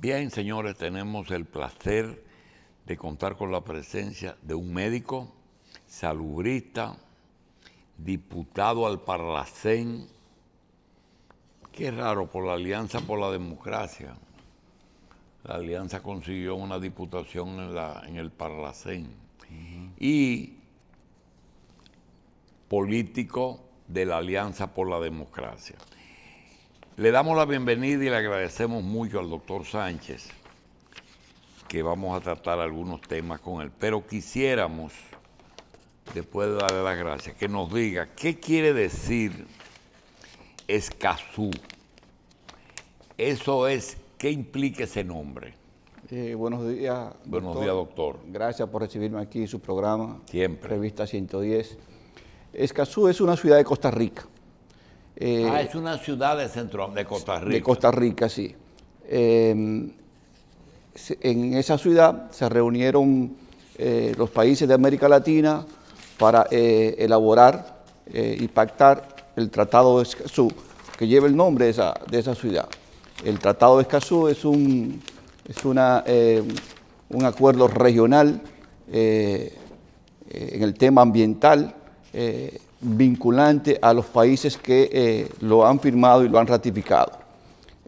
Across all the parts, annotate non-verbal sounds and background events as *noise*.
Bien, señores, tenemos el placer de contar con la presencia de un médico, salubrista, diputado al Parlacén. Qué raro, por la Alianza por la Democracia. La Alianza consiguió una diputación en, el Parlacén. Y político de la Alianza por la Democracia. Le damos la bienvenida y le agradecemos mucho al doctor Sánchez, que vamos a tratar algunos temas con él. Pero quisiéramos, después de darle las gracias, que nos diga qué quiere decir Escazú. Eso es, ¿qué implica ese nombre? buenos días. Buenos días, doctor. Gracias por recibirme aquí en su programa. Siempre. Revista 110. Escazú es una ciudad de Costa Rica. Eh, ah, es una ciudad de Centro, de Costa Rica. De Costa Rica, sí. Em, en esa ciudad se reunieron eh, los países de América Latina para eh, elaborar y pactar el Tratado de Escazú, que lleva el nombre de esa, ciudad. El Tratado de Escazú es un, es una, un acuerdo regional en el tema ambiental vinculante a los países que eh, lo han firmado y lo han ratificado.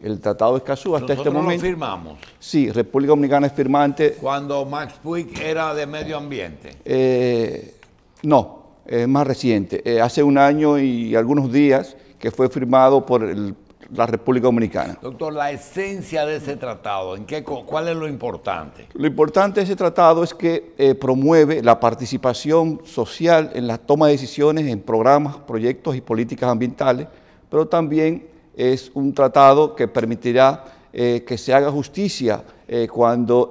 El Tratado de Escazú hasta este momento... lo firmamos? Sí, República Dominicana es firmante. ¿Cuando Max Puig era de medio ambiente? Eh, no, es más reciente. Eh, hace un año y algunos días que fue firmado por el la República Dominicana. Doctor, la esencia de ese tratado, ¿en qué, ¿cuál es lo importante? Lo importante de ese tratado es que eh, promueve la participación social en la toma de decisiones, en programas, proyectos y políticas ambientales, pero también es un tratado que permitirá eh, que se haga justicia eh, cuando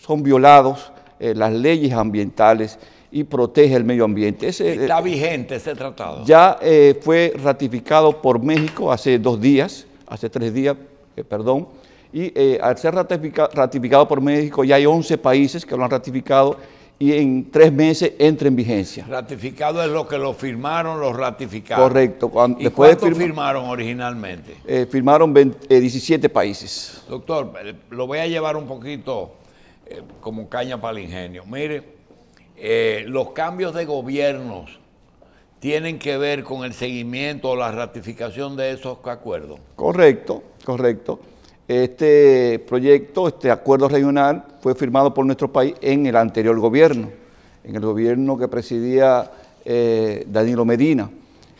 son violados las leyes ambientales y protege el medio ambiente. Ese, eh, Está vigente ese tratado. Ya eh, fue ratificado por México hace dos días, hace tres días, eh, perdón, y al ser ratificado por México ya hay 11 países que lo han ratificado y en tres meses entra en vigencia. Ratificado es lo que lo firmaron, los ratificaron. Correcto. Cuando, ¿Y después cuánto firmaron originalmente? firmaron 17 países. Doctor, lo voy a llevar un poquito como caña para el ingenio. Mire, eh, los cambios de gobiernos tienen que ver con el seguimiento o la ratificación de esos acuerdos. Correcto, correcto. Este proyecto, este acuerdo regional, fue firmado por nuestro país en el anterior gobierno, en el gobierno que presidía eh, Danilo Medina.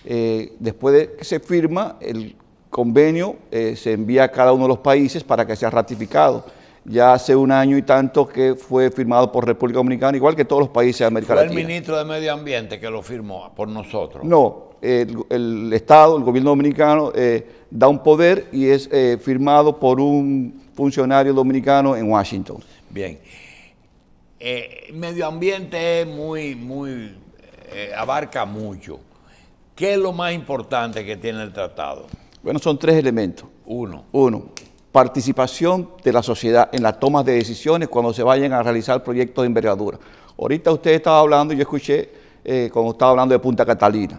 Eh, después de que se firma el convenio, se envía a cada uno de los países para que sea ratificado ya hace un año y tanto que fue firmado por República Dominicana, igual que todos los países de América Latina. el ministro de Medio Ambiente que lo firmó por nosotros? No, el, Estado, el gobierno dominicano eh, da un poder y es eh, firmado por un funcionario dominicano en Washington. Bien. Eh, medio ambiente es muy, muy, abarca mucho. ¿Qué es lo más importante que tiene el tratado? Bueno, son tres elementos. Uno. Uno, participación de la sociedad en las tomas de decisiones cuando se vayan a realizar proyectos de envergadura. Ahorita usted estaba hablando, yo escuché eh, cuando estaba hablando de Punta Catalina.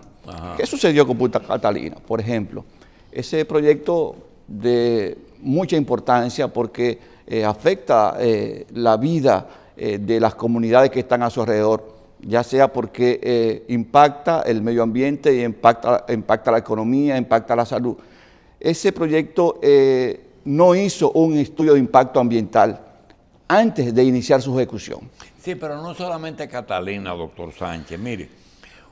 ¿Qué sucedió con Punta Catalina, por ejemplo? Ese proyecto de mucha importancia porque eh, afecta eh, la vida de las comunidades que están a su alrededor, ya sea porque impacta el medio ambiente, impacta, impacta la economía, impacta la salud. Ese proyecto no hizo un estudio de impacto ambiental antes de iniciar su ejecución. Sí, pero no solamente Catalina, doctor Sánchez. Mire,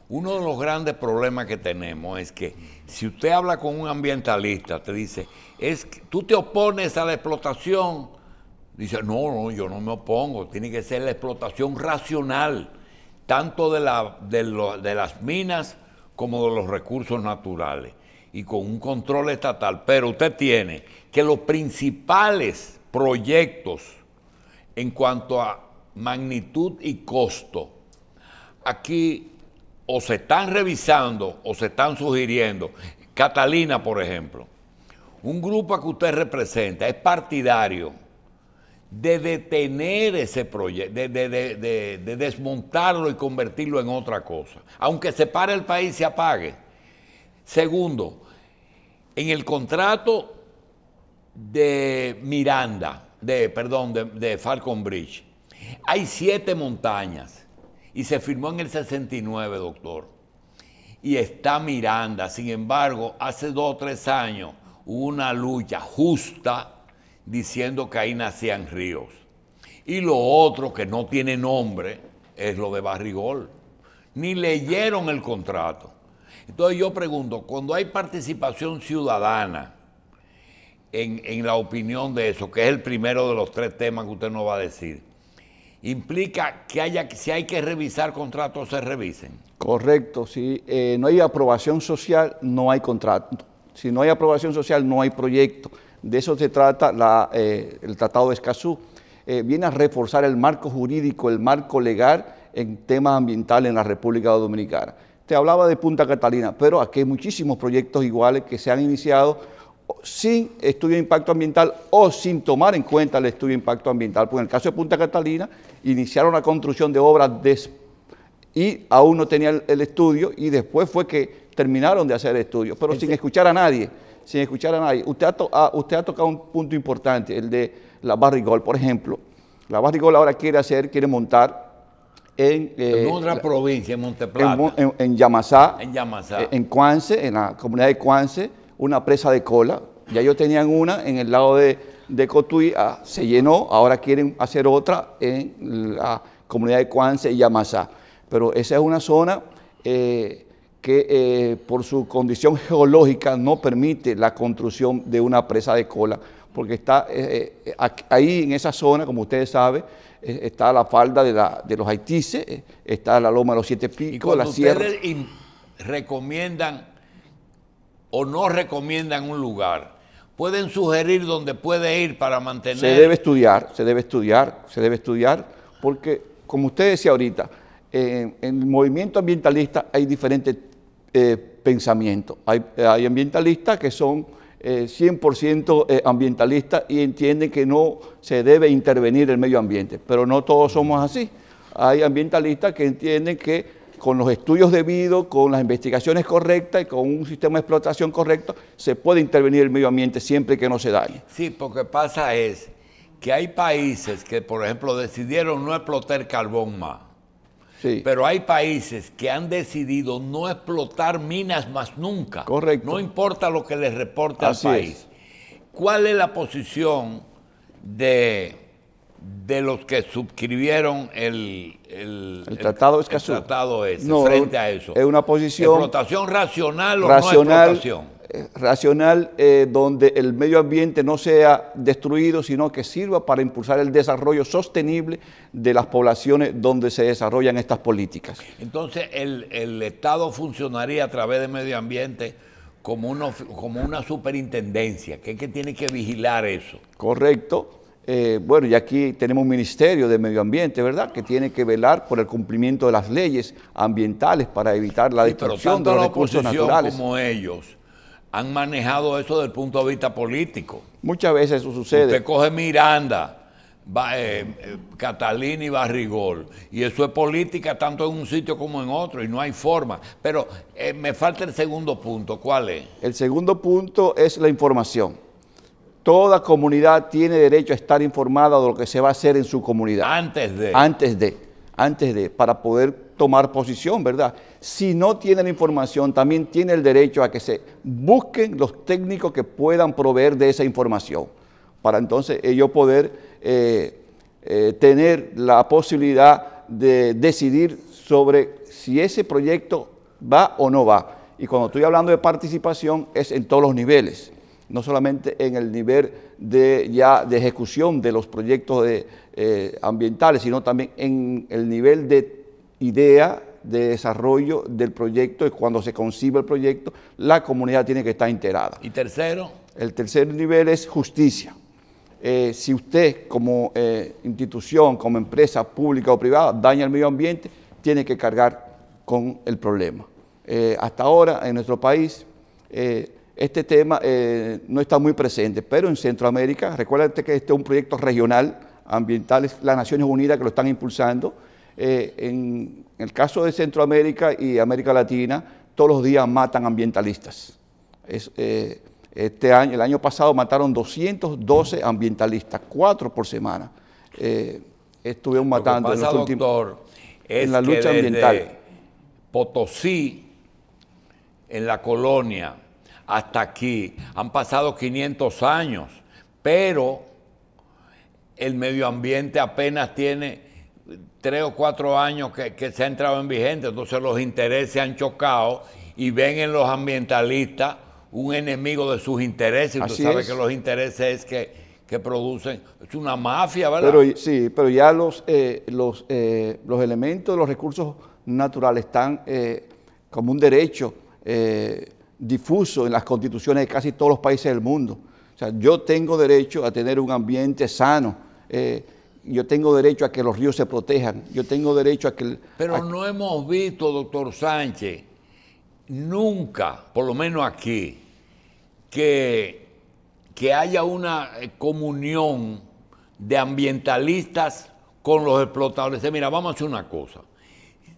uno de los grandes problemas que tenemos es que si usted habla con un ambientalista, te dice, es tú te opones a la explotación. Dice, no, no, yo no me opongo, tiene que ser la explotación racional, tanto de, la, de las minas como de los recursos naturales y con un control estatal, pero usted tiene que los principales proyectos en cuanto a magnitud y costo, aquí o se están revisando o se están sugiriendo. Catalina, por ejemplo, un grupo que usted representa es partidario de detener ese proyecto, de, desmontarlo y convertirlo en otra cosa. Aunque se pare el país, se apague. Segundo, en el contrato de Miranda, de, perdón, de, Falcon Bridge, hay siete montañas y se firmó en el 69, doctor. Y está Miranda. Sin embargo, hace dos o tres años hubo una lucha justa diciendo que ahí nacían ríos. Y lo otro que no tiene nombre es lo de Barrigol. Ni leyeron el contrato. Entonces yo pregunto, cuando hay participación ciudadana en, la opinión de eso, que es el primero de los tres temas que usted nos va a decir, implica que haya, si hay que revisar contratos, se revisen. Correcto, si eh, no hay aprobación social, no hay contrato. Si no hay aprobación social, no hay proyecto. De eso se trata eh, el Tratado de Escazú. Eh, viene a reforzar el marco jurídico, el marco legal en temas ambientales en la República Dominicana. Te hablaba de Punta Catalina, pero aquí hay muchísimos proyectos iguales que se han iniciado sin estudio de impacto ambiental o sin tomar en cuenta el estudio de impacto ambiental. Pues en el caso de Punta Catalina, iniciaron la construcción de obras y aún no tenían el, estudio y después fue que terminaron de hacer el estudio, pero sin escuchar a nadie, sin escuchar a nadie. Ah, usted ha tocado un punto importante, el de la Barrigol, por ejemplo. La Barrigol ahora quiere hacer, quiere montar en, eh, otra provincia, en Monteplata. En, Yamasá, en, eh, en Cuance, en la comunidad de Cuance, una presa de cola. Ya ellos tenían una en el lado de, de Cotuí, ah, se llenó, ahora quieren hacer otra en la comunidad de Cuance y Yamasá. Pero esa es una zona eh, que por su condición geológica no permite la construcción de una presa de cola, porque está ahí en esa zona, como ustedes saben, eh, está la falda de, los haitises, eh, está la loma de los siete picos, ¿Y la sierra. Ustedes recomiendan o no recomiendan un lugar. Pueden sugerir dónde puede ir para mantener. Se debe estudiar, se debe estudiar, se debe estudiar, porque como usted decía ahorita, en el movimiento ambientalista hay diferentes eh, pensamientos. hay ambientalistas que son 100% eh, eh, ambientalistas y entienden que no se debe intervenir el medio ambiente. Pero no todos somos así. Hay ambientalistas que entienden que con los estudios debidos, con las investigaciones correctas y con un sistema de explotación correcto, se puede intervenir el medio ambiente siempre que no se dañe. Sí, porque pasa es que hay países que, por ejemplo, decidieron no explotar carbón más pero hay países que han decidido no explotar minas más nunca. Correcto. No importa lo que les reporte el al país. ¿Cuál es la posición de, de los que suscribieron el, Tratado de ese, frente a eso. Es una posición. ¿Explotación racional o no explotación? racional eh, donde el medio ambiente no sea destruido, sino que sirva para impulsar el desarrollo sostenible de las poblaciones donde se desarrollan estas políticas. Entonces, el, el Estado funcionaría a través de medio ambiente como, uno, como una superintendencia, que es que tiene que vigilar eso. Correcto. Eh, bueno, y aquí tenemos un Ministerio de Medio Ambiente, ¿verdad?, que tiene que velar por el cumplimiento de las leyes ambientales para evitar la destrucción de los recursos naturales. como ellos han manejado eso desde el punto de vista político. Muchas veces eso sucede. Usted coge Miranda, va, eh, eh, Catalina y Barrigol, y eso es política tanto en un sitio como en otro, y no hay forma. Pero eh, me falta el segundo punto, ¿cuál es? El segundo punto es la información. Toda comunidad tiene derecho a estar informada de lo que se va a hacer en su comunidad. Antes de. Antes de antes de, para poder tomar posición, ¿verdad? Si no tienen la información, también tiene el derecho a que se busquen los técnicos que puedan proveer de esa información, para entonces ellos poder eh, eh, tener la posibilidad de decidir sobre si ese proyecto va o no va. Y cuando estoy hablando de participación es en todos los niveles no solamente en el nivel de, ya de ejecución de los proyectos eh, ambientales, sino también en el nivel de idea, de desarrollo del proyecto y cuando se concibe el proyecto, la comunidad tiene que estar integrada. ¿Y tercero? El tercer nivel es justicia. Eh, si usted como eh, institución, como empresa pública o privada daña el medio ambiente, tiene que cargar con el problema. hasta ahora en nuestro país este tema eh, no está muy presente, pero en Centroamérica, recuérdate que este es un proyecto regional ambiental, es las Naciones Unidas que lo están impulsando. Eh, en, el caso de Centroamérica y América Latina, todos los días matan ambientalistas. Eh, este año, el año pasado mataron 212 ambientalistas, cuatro por semana. estuvieron matando en, en la lucha ambiental. Potosí, en la colonia, hasta aquí. Han pasado 500 años, pero el medio ambiente apenas tiene tres o cuatro años que, se ha entrado en vigente, entonces los intereses han chocado y ven en los ambientalistas un enemigo de sus intereses. Así Usted sabe que los intereses es que, producen, es una mafia, ¿verdad? Pero, sí, pero ya los, eh, los, eh, los elementos, los recursos naturales están eh, como un derecho difuso en las constituciones de casi todos los países del mundo. O sea, yo tengo derecho a tener un ambiente sano. Eh, yo tengo derecho a que los ríos se protejan. Yo tengo derecho a que... Pero no hemos visto, doctor Sánchez, nunca, por lo menos aquí, que, que haya una eh, comunión de ambientalistas con los explotadores. Mira, vamos a hacer una cosa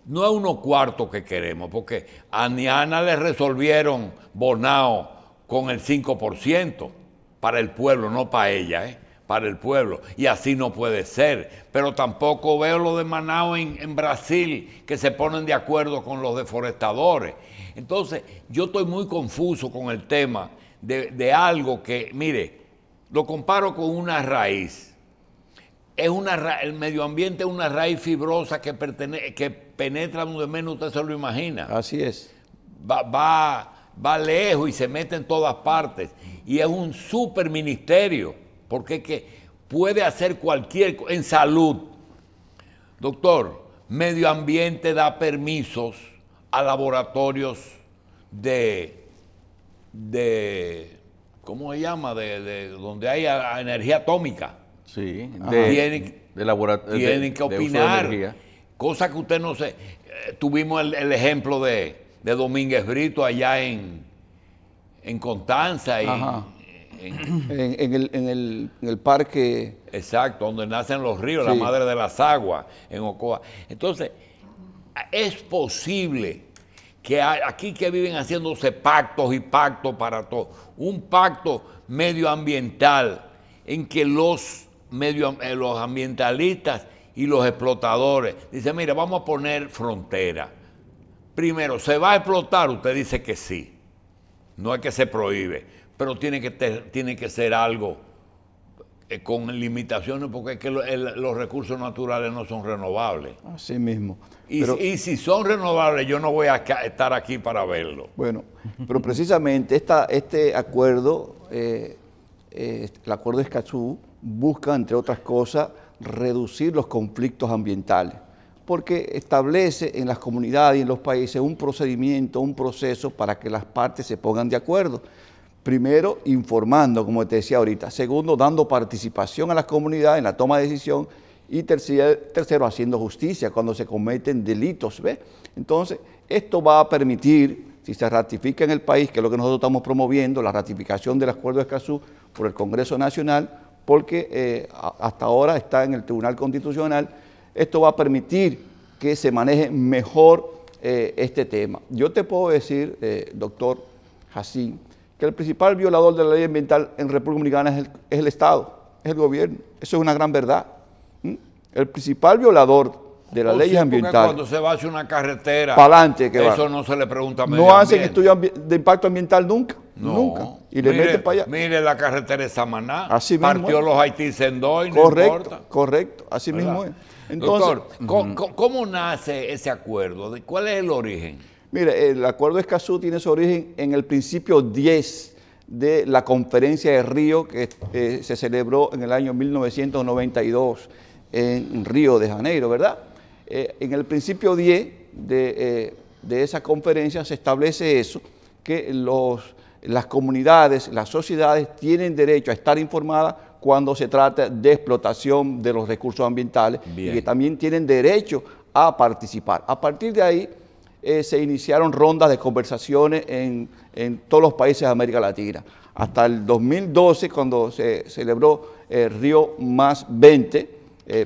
no es uno cuarto que queremos, porque a Niana le resolvieron Bonao con el 5% para el pueblo, no para ella, ¿eh? para el pueblo. Y así no puede ser. Pero tampoco veo lo de Manao en, Brasil, que se ponen de acuerdo con los deforestadores. Entonces, yo estoy muy confuso con el tema de algo que, mire, lo comparo con una raíz es una, el medio ambiente es una raíz fibrosa que, que penetra donde menos usted se lo imagina. Así es. Va, va, lejos y se mete en todas partes. Y es un super ministerio, porque que puede hacer cualquier en salud. Doctor, medio ambiente da permisos a laboratorios de, de ¿cómo se llama? De, donde hay energía atómica Sí, de, tienen, de, tienen que opinar. cosa que usted no sé. Eh, tuvimos el, ejemplo de, Domínguez Brito allá en, en Constanza y en, el, parque. Exacto, donde nacen los ríos, la madre de las aguas, en Ocoa. Entonces, es posible que aquí que viven haciéndose pactos y pactos para todo, un pacto medioambiental en que los medio, eh, los ambientalistas y los explotadores. Dice, mira, vamos a poner frontera. Primero, ¿se va a explotar? Usted dice que sí. No es que se prohíbe, pero tiene que, tiene que ser algo eh, con limitaciones porque los recursos naturales no son renovables. Así mismo. Y, si son renovables, yo no voy a estar aquí para verlo. Bueno, pero precisamente este acuerdo, eh, el acuerdo de Escazú, busca, entre otras cosas, reducir los conflictos ambientales, porque establece en las comunidades y en los países un procedimiento, un proceso para que las partes se pongan de acuerdo. Primero, informando, como te decía ahorita. Segundo, dando participación a las comunidades en la toma de decisión. Y tercero, haciendo justicia cuando se cometen delitos. Entonces, esto va a permitir, si se ratifica en el país, que es lo que nosotros estamos promoviendo, la ratificación del Acuerdo de Escazú por el Congreso Nacional, porque eh, hasta ahora está en el Tribunal Constitucional. Esto va a permitir que se maneje mejor eh, este tema. Yo te puedo decir, eh, doctor Jacín, que el principal violador de la ley ambiental en República Dominicana es el, Estado, es el gobierno. Eso es una gran verdad. El principal violador de las leyes Cuando se va a una carretera, adelante que eso no se le pregunta No hacen estudio de impacto ambiental nunca, nunca. Y le meten para allá. Mire la carretera de Samaná, Así mismo. partió los Haití Sendoy, correcto, Correcto, así mismo es. Entonces, ¿cómo, nace ese acuerdo? ¿Cuál es el origen? Mire, el acuerdo de Escazú tiene su origen en el principio 10 de la conferencia de Río que eh, se celebró en el año 1992 en Río de Janeiro, ¿verdad? Eh, en el principio 10 eh, de, esa conferencia se establece eso, que las comunidades, las sociedades tienen derecho a estar informadas cuando se trata de explotación de los recursos ambientales y que también tienen derecho a participar. A partir de ahí eh, se iniciaron rondas de conversaciones en, todos los países de América Latina. Hasta el 2012, cuando se celebró Río más 20,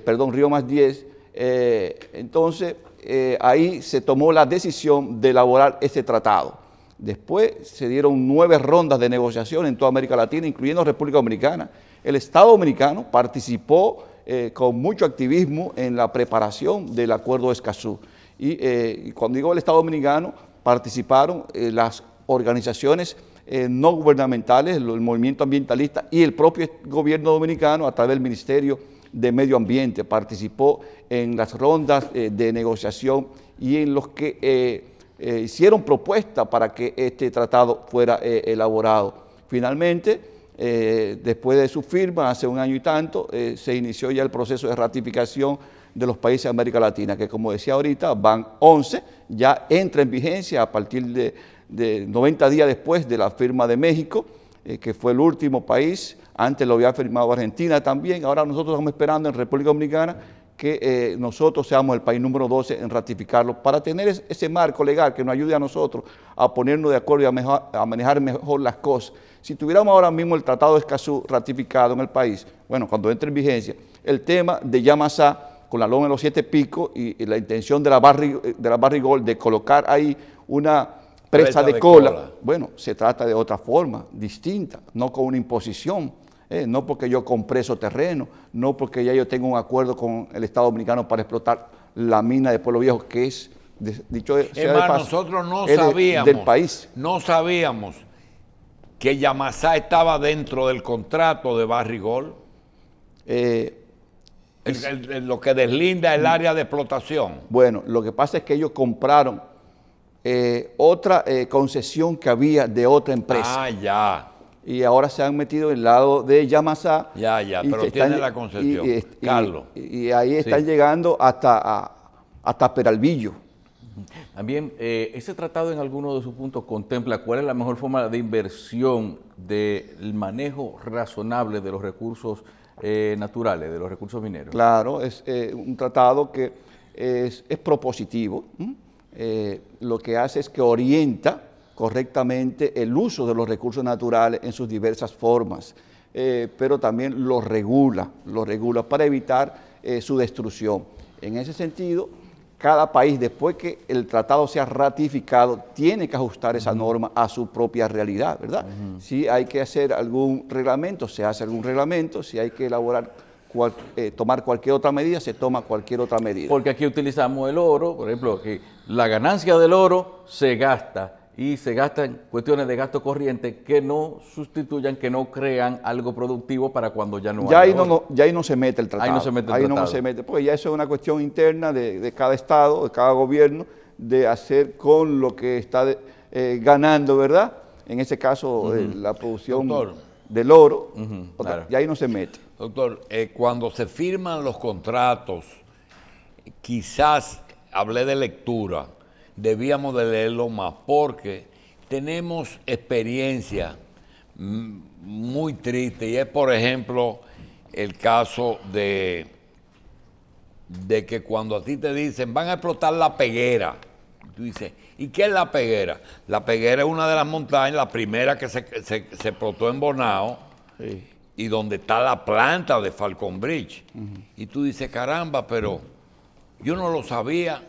perdón, Río más 10, eh, entonces, eh, ahí se tomó la decisión de elaborar este tratado. Después se dieron nueve rondas de negociación en toda América Latina, incluyendo República Dominicana. El Estado Dominicano participó eh, con mucho activismo en la preparación del Acuerdo de Escazú. Y cuando digo el Estado Dominicano, participaron las organizaciones no gubernamentales, el movimiento ambientalista y el propio gobierno dominicano a través del Ministerio de Medio Ambiente, participó en las rondas eh, de negociación y en los que eh, eh, hicieron propuestas para que este tratado fuera elaborado. Finalmente, después de su firma, hace un año y tanto, se inició ya el proceso de ratificación de los países de América Latina, que como decía ahorita, van 11, ya entra en vigencia a partir de, de 90 días después de la firma de México, eh, que fue el último país, antes lo había firmado Argentina también, ahora nosotros estamos esperando en República Dominicana que eh, nosotros seamos el país número 12 en ratificarlo, para tener ese marco legal que nos ayude a nosotros a ponernos de acuerdo y a, manejar mejor las cosas. Si tuviéramos ahora mismo el Tratado de Escazú ratificado en el país, bueno, cuando entre en vigencia, el tema de Yamasá con la loma en los siete picos y, la intención de la, de la Barrigol de colocar ahí una presa de, cola. Bueno, se trata de otra forma, distinta, no con una imposición, eh, no porque yo compré esos terreno, no porque ya yo tengo un acuerdo con el Estado Dominicano para explotar la mina de Pueblo Viejo, que es, dicho sea de nosotros no sabíamos, del país. no sabíamos que Yamasá estaba dentro del contrato de Barrigol. Eh, lo que deslinda el mm. área de explotación. Bueno, lo que pasa es que ellos compraron eh, otra eh, concesión que había de otra empresa. Ah, ya. Y ahora se han metido el lado de Yamasa... Ya, ya, pero tiene la concesión, este, y, Carlos. Y, ahí están llegando hasta, hasta Peralvillo. También, eh, ese tratado en alguno de sus puntos contempla cuál es la mejor forma de inversión del manejo razonable de los recursos naturales, de los recursos mineros. Claro, es un tratado que es, propositivo. Eh, lo que hace es que orienta correctamente el uso de los recursos naturales en sus diversas formas, eh, pero también los regula, los regula para evitar eh, su destrucción. En ese sentido, cada país, después que el tratado sea ratificado, tiene que ajustar esa norma a su propia realidad, ¿verdad? Si hay que hacer algún reglamento, se hace algún reglamento, si hay que elaborar eh, tomar cualquier otra medida, se toma cualquier otra medida. Porque aquí utilizamos el oro, por ejemplo, que la ganancia del oro se gasta y se gastan cuestiones de gasto corriente que no sustituyan, que no crean algo productivo para cuando ya no ya hay ahí no, Ya ahí no se mete el tratado. Ahí no se mete el ahí No se mete, porque ya eso es una cuestión interna de, cada Estado, de cada gobierno, de hacer con lo que está eh, ganando, ¿verdad? En ese caso, eh, la producción del oro, y ahí no se mete. Doctor, eh, cuando se firman los contratos, quizás hablé de lectura, debíamos de leerlo más porque tenemos experiencia mm, muy triste y es por ejemplo el caso de, de que cuando a ti te dicen van a explotar la peguera, tú dices, ¿y qué es la peguera? La peguera es una de las montañas, la primera que se, se, se explotó en Bonao. Sí y donde está la planta de Falcon Bridge. Y tú dices, caramba, pero yo no lo sabía.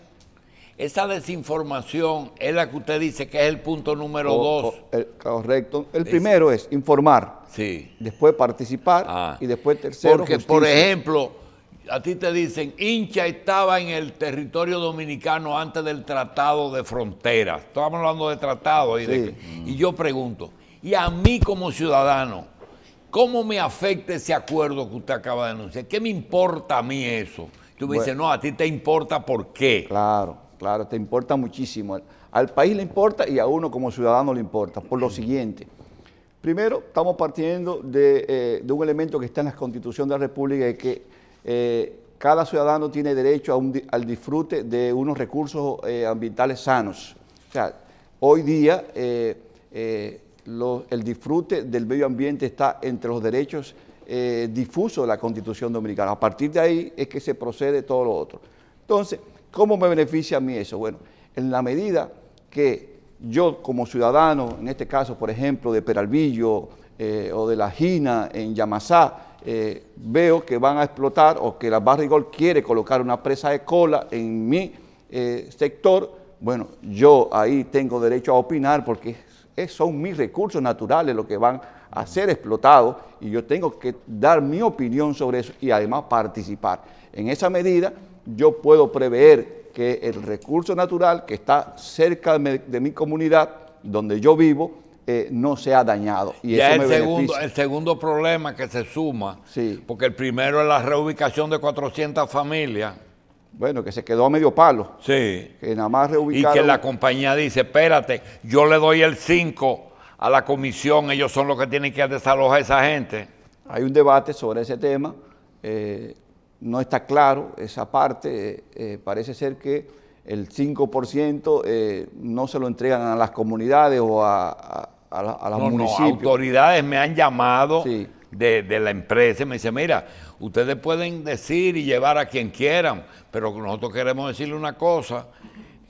Esa desinformación es la que usted dice que es el punto número dos. correcto. El primero es informar. Sí. Después participar. Ah. y después tercero. Porque, por ejemplo, a ti te dicen, hincha estaba en el territorio dominicano antes del tratado de fronteras. Estamos hablando de tratado. Y, y yo pregunto, y a mí como ciudadano, ¿Cómo me afecta ese acuerdo que usted acaba de anunciar? ¿Qué me importa a mí eso? Tú me dices, no, a ti te importa por qué. Claro, claro, te importa muchísimo. Al país le importa y a uno como ciudadano le importa, por lo siguiente. Primero, estamos partiendo de, eh, un elemento que está en la Constitución de la República, de que eh, cada ciudadano tiene derecho al disfrute de unos recursos eh, ambientales sanos. O sea, hoy día el disfrute del medio ambiente está entre los derechos eh, difusos de la Constitución Dominicana. A partir de ahí es que se procede todo lo otro. Entonces, ¿cómo me beneficia a mí eso? Bueno, en la medida que yo como ciudadano, en este caso, por ejemplo, de Peralvillo eh, o de La Gina, en Yamasá, eh, veo que van a explotar o que la Barrigol quiere colocar una presa de cola en mi sector, bueno, yo ahí tengo derecho a opinar porque son mis recursos naturales los que van a ser explotados y yo tengo que dar mi opinión sobre eso y además participar. En esa medida yo puedo prever que el recurso natural que está cerca de mi comunidad, donde yo vivo, eh, no sea dañado. Y el, segundo, el segundo problema que se suma, porque el primero es la reubicación de 400 familias, bueno, que se quedó a medio palo. Sí. Que nada más reubicaron. Y que la compañía dice, espérate, yo le doy el 5 a la comisión, ellos son los que tienen que desalojar a esa gente. Hay un debate sobre ese tema, eh, no está claro esa parte, eh, eh, parece ser que el 5% no se lo entregan a las comunidades o a, las autoridades me han llamado sí de, la empresa me dice, mira, ustedes pueden decir y llevar a quien quieran, pero nosotros queremos decirle una cosa.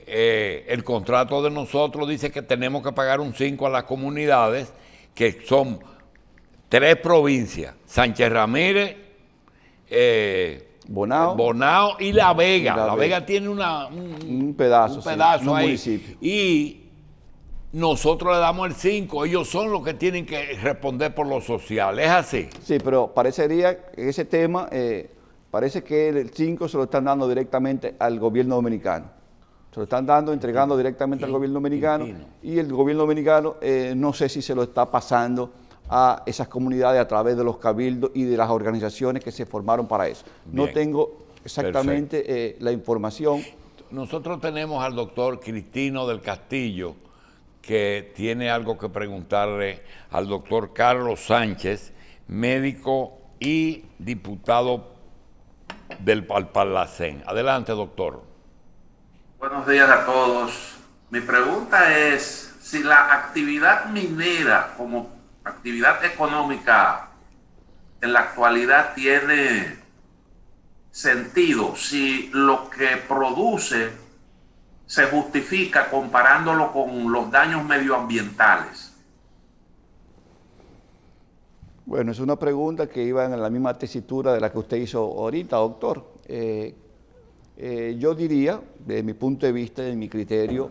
Eh, el contrato de nosotros dice que tenemos que pagar un 5 a las comunidades, que son tres provincias, Sánchez Ramírez, eh, Bonao. Bonao y La Vega. La Vega, tiene un, pedazo, un pedazo municipio. Y nosotros le damos el 5, ellos son los que tienen que responder por lo social, ¿es así? Sí, pero parecería que ese tema, eh, parece que el 5 se lo están dando directamente al gobierno dominicano. Se lo están dando, entregando directamente al gobierno dominicano y el gobierno dominicano eh, no sé si se lo está pasando a esas comunidades a través de los cabildos y de las organizaciones que se formaron para eso. no tengo exactamente eh, la información. Nosotros tenemos al doctor Cristino del Castillo, que tiene algo que preguntarle al doctor Carlos Sánchez, médico y diputado del Palpalacén. Adelante, doctor. Buenos días a todos. Mi pregunta es si la actividad minera como actividad económica en la actualidad tiene sentido, si lo que produce se justifica comparándolo con los daños medioambientales? Bueno, es una pregunta que iba en la misma tesitura de la que usted hizo ahorita, doctor. Eh, eh, yo diría, desde mi punto de vista, de mi criterio,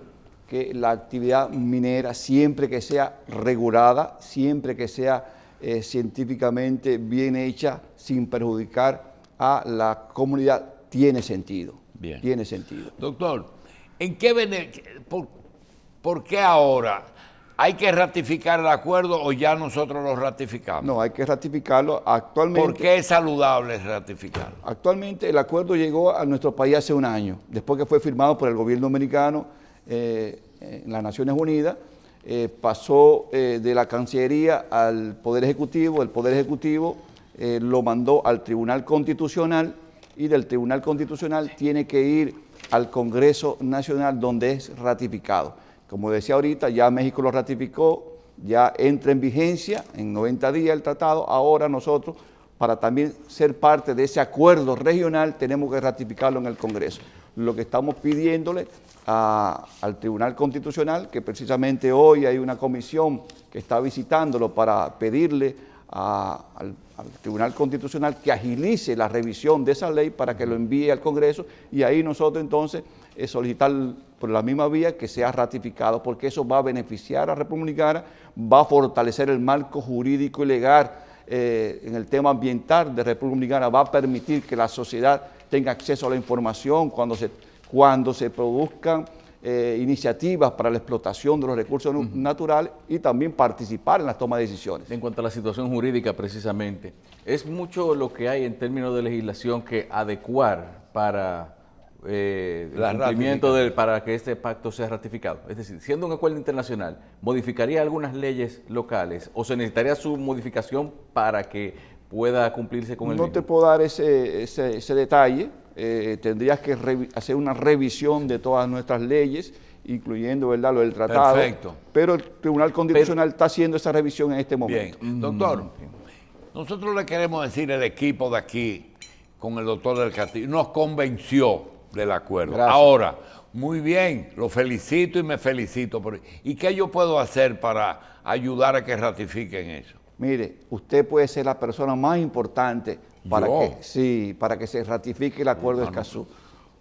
que la actividad minera, siempre que sea regulada, siempre que sea eh, científicamente bien hecha, sin perjudicar a la comunidad, tiene sentido. Bien. Tiene sentido. Doctor, ¿En qué por, por, qué ahora? ¿Hay que ratificar el acuerdo o ya nosotros lo ratificamos? No, hay que ratificarlo actualmente. ¿Por qué es saludable ratificarlo? Actualmente el acuerdo llegó a nuestro país hace un año, después que fue firmado por el gobierno dominicano eh, en las Naciones Unidas, eh, pasó eh, de la Cancillería al Poder Ejecutivo, el Poder Ejecutivo lo mandó al Tribunal Constitucional y del Tribunal Constitucional tiene que ir al Congreso Nacional donde es ratificado. Como decía ahorita, ya México lo ratificó, ya entra en vigencia en 90 días el tratado, ahora nosotros para también ser parte de ese acuerdo regional tenemos que ratificarlo en el Congreso. Lo que estamos pidiéndole al Tribunal Constitucional, que precisamente hoy hay una comisión que está visitándolo para pedirle al al Tribunal Constitucional que agilice la revisión de esa ley para que lo envíe al Congreso y ahí nosotros entonces eh, solicitar por la misma vía que sea ratificado, porque eso va a beneficiar a República, va a fortalecer el marco jurídico y legal eh, en el tema ambiental de República Dominicana, va a permitir que la sociedad tenga acceso a la información cuando se, cuando se produzcan eh, iniciativas para la explotación de los recursos naturales y también participar en las tomas de decisiones. En cuanto a la situación jurídica, precisamente, es mucho lo que hay en términos de legislación que adecuar para eh, el cumplimiento del, para que este pacto sea ratificado. Es decir, siendo un acuerdo internacional, ¿modificaría algunas leyes locales o se necesitaría su modificación para que pueda cumplirse con el No te puedo dar ese, ese, ese detalle, eh, tendrías que hacer una revisión de todas nuestras leyes, incluyendo ¿verdad? lo del tratado. Perfecto. Pero el Tribunal Constitucional está haciendo esa revisión en este momento. Bien, doctor, mm. nosotros le queremos decir el equipo de aquí con el doctor del Castillo, nos convenció del acuerdo. Ahora, muy bien, lo felicito y me felicito. ¿Y qué yo puedo hacer para ayudar a que ratifiquen eso? Mire, usted puede ser la persona más importante para que sí, para que se ratifique el acuerdo de Escazú.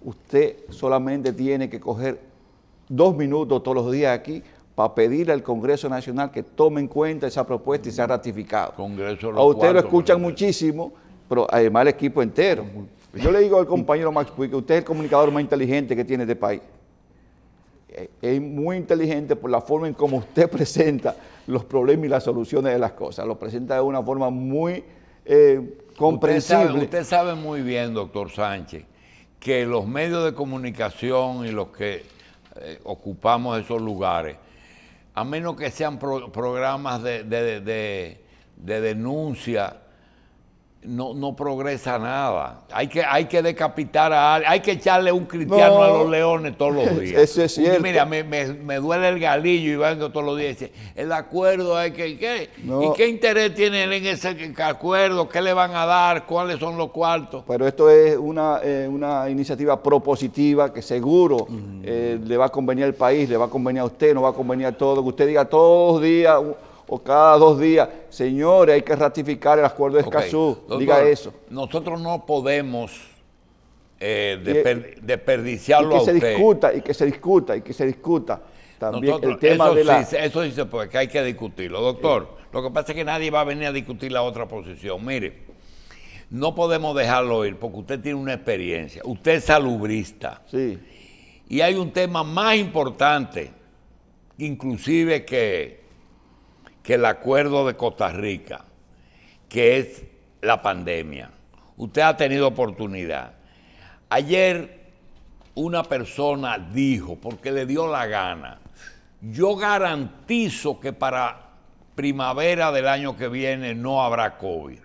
Usted solamente tiene que coger dos minutos todos los días aquí para pedirle al Congreso Nacional que tome en cuenta esa propuesta y sea mm. ratificado. Congreso a usted lo escuchan muchísimo, pero además el equipo entero. Yo le digo al compañero Max Puig que usted es el comunicador más inteligente que tiene este país. Eh, es muy inteligente por la forma en cómo usted *laughs* presenta los problemas y las soluciones de las cosas. Lo presenta de una forma muy eh, comprensible. Usted sabe, muy bien, doctor Sánchez, que los medios de comunicación y los que eh, ocupamos esos lugares, a menos que sean programas de, de, de, de denuncia no, no progresa nada. Hay que, hay que decapitar a alguien, hay que echarle un cristiano a los leones todos los *laughs* días. Eso es cierto. Mira, me, duele el galillo y vengo todos los días dice, el acuerdo hay que... ¿Y qué interés tiene él en ese acuerdo? ¿Qué le van a dar? ¿Cuáles son los cuartos? Pero esto es una, eh, iniciativa propositiva que seguro eh, le va a convenir al país, le va a convenir a usted, no va a convenir a todos. Que usted diga todos los días o cada dos días, señores, hay que ratificar el acuerdo de Escazú, diga eso. Nosotros no podemos eh, eh desperdiciarlo y que se discuta, y que se discuta, y que se discuta. También el tema de Eso sí se que hay que discutirlo. Doctor, lo que pasa es que nadie va a venir a discutir la otra posición. Mire, no podemos dejarlo ir porque usted tiene una experiencia. Usted es salubrista. Sí. Y hay un tema más importante, inclusive que que el acuerdo de Costa Rica, que es la pandemia, usted ha tenido oportunidad. Ayer una persona dijo, porque le dio la gana, yo garantizo que para primavera del año que viene no habrá COVID.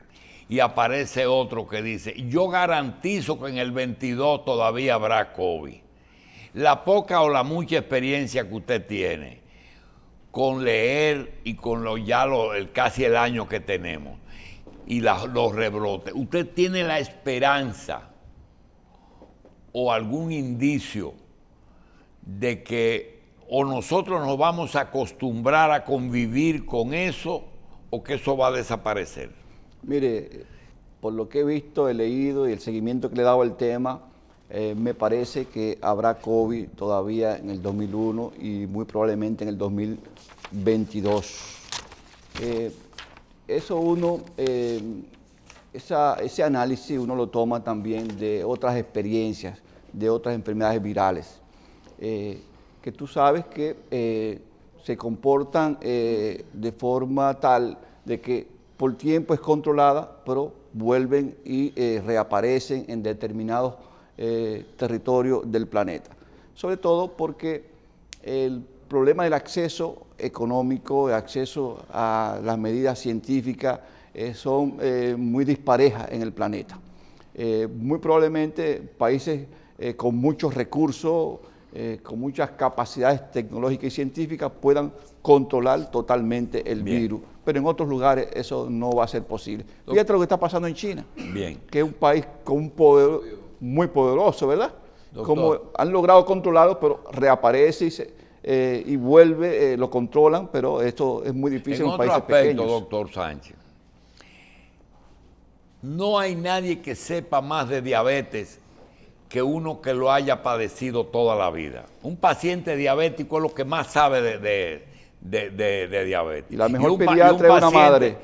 Y aparece otro que dice, yo garantizo que en el 22 todavía habrá COVID. La poca o la mucha experiencia que usted tiene con leer y con lo, ya el, casi el año que tenemos y los rebrotes. ¿Usted tiene la esperanza o algún indicio de que o nosotros nos vamos a acostumbrar a convivir con eso o que eso va a desaparecer? Mire, por lo que he visto, he leído y el seguimiento que le he dado al tema, eh, me parece que habrá COVID todavía en el 2001 y muy probablemente en el 2022. Eh, eso uno, eh, ese análisis uno lo toma también de otras experiencias, de otras enfermedades virales, que tú sabes que se comportan de forma tal de que por tiempo es controlada, pero vuelven y reaparecen en determinados eh, territorio del planeta. Sobre todo porque el problema del acceso económico, el acceso a las medidas científicas eh, son eh, muy disparejas en el planeta. muy probablemente países con muchos recursos, con muchas capacidades tecnológicas y científicas puedan controlar totalmente el virus. Pero en otros lugares eso no va a ser posible. Fíjate lo que está pasando en China, Bien. que es un país con un poder muy poderoso, ¿verdad? Como han logrado controlarlo, pero reaparece y, eh, vuelve, eh, lo controlan, pero esto es muy difícil en, en país doctor Sánchez, no hay nadie que sepa más de diabetes que uno que lo haya padecido toda la vida. Un paciente diabético es lo que más sabe de, diabetes. Y la mejor una madre.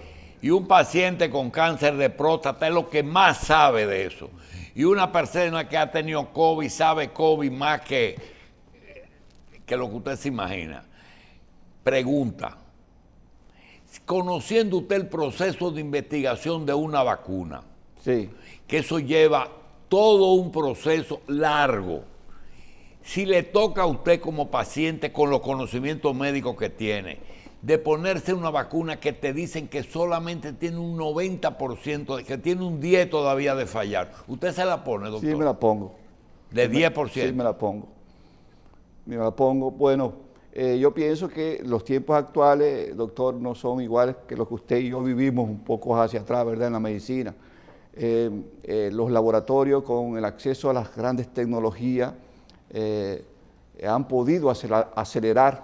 Y un paciente con cáncer de próstata es lo que más sabe de eso. Y una persona que ha tenido COVID sabe COVID más que, que lo que usted se imagina. Pregunta, conociendo usted el proceso de investigación de una vacuna, que eso lleva todo un proceso largo, si le toca a usted como paciente con los conocimientos médicos que tiene, de ponerse una vacuna que te dicen que solamente tiene un 90%, que tiene un 10 todavía de fallar. ¿Usted se la pone, doctor? Sí, me la pongo. ¿De 10%? sí, me la pongo. Me la pongo. Bueno, eh, yo pienso que los tiempos actuales, doctor, no son iguales que los que usted y yo vivimos un poco hacia atrás, ¿verdad?, en la medicina. Eh, eh, los laboratorios con el acceso a las grandes tecnologías han podido acelerar, acelerar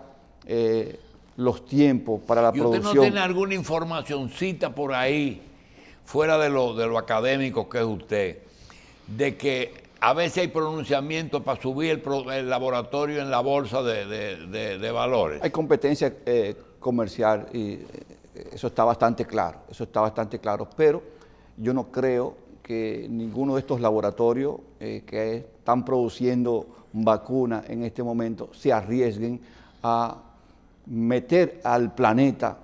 los tiempos para la producción. ¿Usted no tiene alguna informacioncita por ahí, fuera de lo, de lo académico que es usted, de que a veces hay pronunciamiento para subir el, laboratorio en la bolsa de, valores? Hay competencia eh, comercial y eh, eso está bastante claro, eso está bastante claro, pero yo no creo que ninguno de estos laboratorios eh, que están produciendo vacunas en este momento se arriesguen a meter al planeta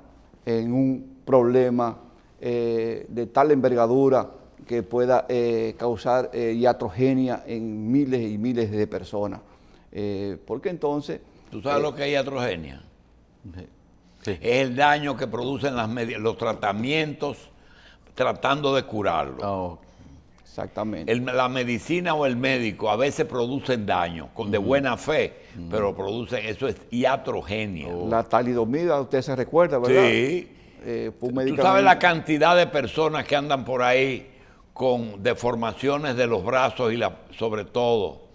en un problema eh, de tal envergadura que pueda eh, causar eh, iatrogenia en miles y miles de personas. porque entonces... ¿Tú sabes lo que es iatrogenia? Es el daño que producen los tratamientos tratando de curarlo. Ah, Exactamente. la medicina o el médico a veces producen daño, con de mm. buena fe, mm. pero producen, eso es iatrogenia. Oh. La talidomida, usted se recuerda, ¿verdad? Sí. Eh, Tú sabes la cantidad de personas que andan por ahí con deformaciones de los brazos y la, sobre todo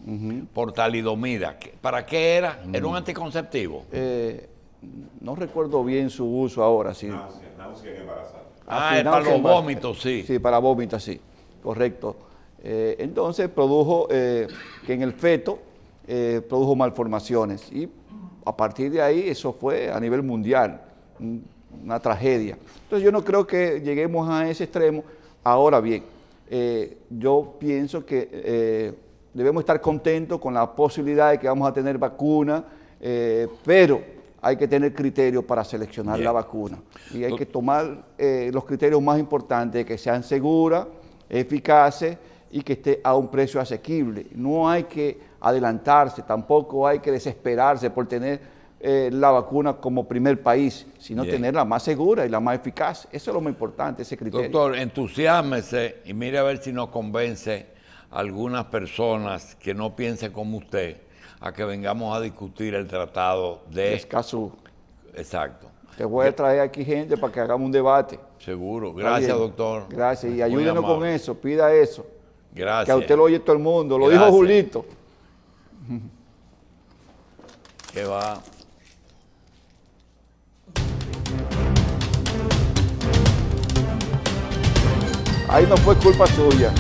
por talidomida. ¿Para qué era? ¿Era un mm. anticonceptivo? Eh, no recuerdo bien su uso ahora. Sí. Ah, ah para los vómitos, sí. Sí, para vómitos, sí. Correcto. Eh, entonces produjo eh, que en el feto eh, produjo malformaciones y a partir de ahí eso fue a nivel mundial una tragedia. Entonces yo no creo que lleguemos a ese extremo. Ahora bien, yo pienso que debemos estar contentos con la posibilidad de que vamos a tener vacuna, pero hay que tener criterios para seleccionar la vacuna y hay que tomar los criterios más importantes, que sean seguras, eficaces y que esté a un precio asequible. No hay que adelantarse, tampoco hay que desesperarse por tener eh, la vacuna como primer país, sino tener la más segura y la más eficaz. Eso es lo más importante, ese criterio. Doctor, entusiásmese y mire a ver si nos convence a algunas personas que no piensen como usted a que vengamos a discutir el tratado de... Escazú. Exacto. Te voy a eh, traer aquí gente para que hagamos un debate. Seguro. Gracias, doctor. Gracias. Y ayúdenos con eso, pida eso. Gracias. Que a usted lo oye todo el mundo. Lo dijo Julito. Que va. Ahí no fue culpa suya.